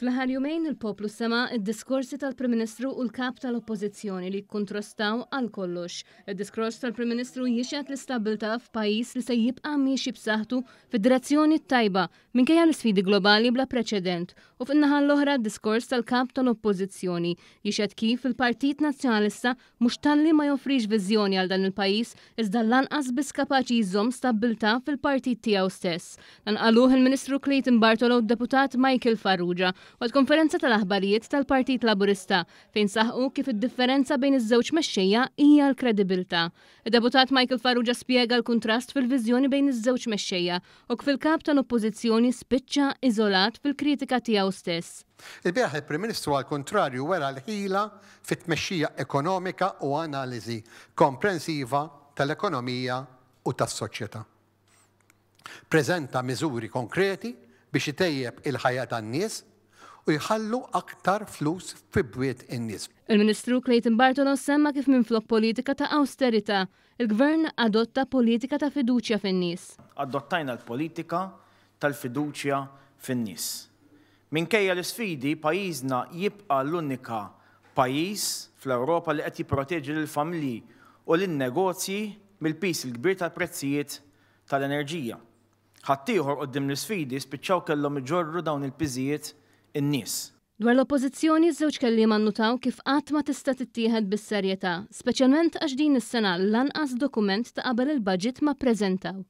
Fl-ħar jumejn il-poplu sema id-diskorsi tal-Prim Ministru u l-kap tal-Oppożizzjoni li kontrastaw għal kollox. Id-diskors tal-Prim Ministru jiexat l-istabilta f'pajjiż li se jibqa' miexi b'saħħtu federazzjoni direzzjoni tajba minkejja l-sfidi globali bla preċedent u f'innaħa l-oħra d-diskors tal-kap tal-Oppożizzjoni jiexat kif il-Partit Nazzjonalista mhux li ma joffriġ viżjoni għal dan il-pajjiż iżda lanqas biss kapaċi jżomm stabilta fil-partit tiegħu stess. Lanqaluh il-Ministru Clayton Bartolo u d-deputat Michael Farrugia u konferenza tal-aħbarijiet tal-Partit Laburista fejn saħqu kif id-differenza bejn iż-żewġ mexxejja hija l-kredibilta. Id-deputat Michael Farrugia spjega l-kontrast fil-viżjoni bejn iż-żewġ mexxejja u fil-kap tal-oppożizzjoni spiċċa iżolat fil-kritika tiegħu stess. il bieħ il-Prim Ministru għal kontrarju wera l-ħila fit-tmexxija ekonomika u analiżi komprensiva tal-ekonomija u tas-soċjetà. Preżenta miżuri konkreti biex itejjeb il-ħajja tan-nies u jħallu aktar flus fi bwiet in-nies. Il-Ministru Clayton Bartolo semma kif minflok politika ta' austerita, il-Gvern adotta politika ta' fiduċja fin-nies. Adottajna l-politika tal-fiduċja fin-nies. Minkejja l-sfidi, pajjiżna jibqa l-unika pajjiż fl-Ewropa li qed jipproteġi lill-familji u l negozji mill-pis il-kbir tal-prezzijiet tal-enerġija. Ħaddieħor qoddim l-sfidi spiċċaw kellhom iġorru dawn il-piżijiet in-nies. Dwar l-oppożizzjoni żewġ kelli mannutaw kif qatt ma tista' tittieħed bis-serjetà, speċjalment għax din is-sena lanqas dokument ta' qabel il-budget ma preżentaw.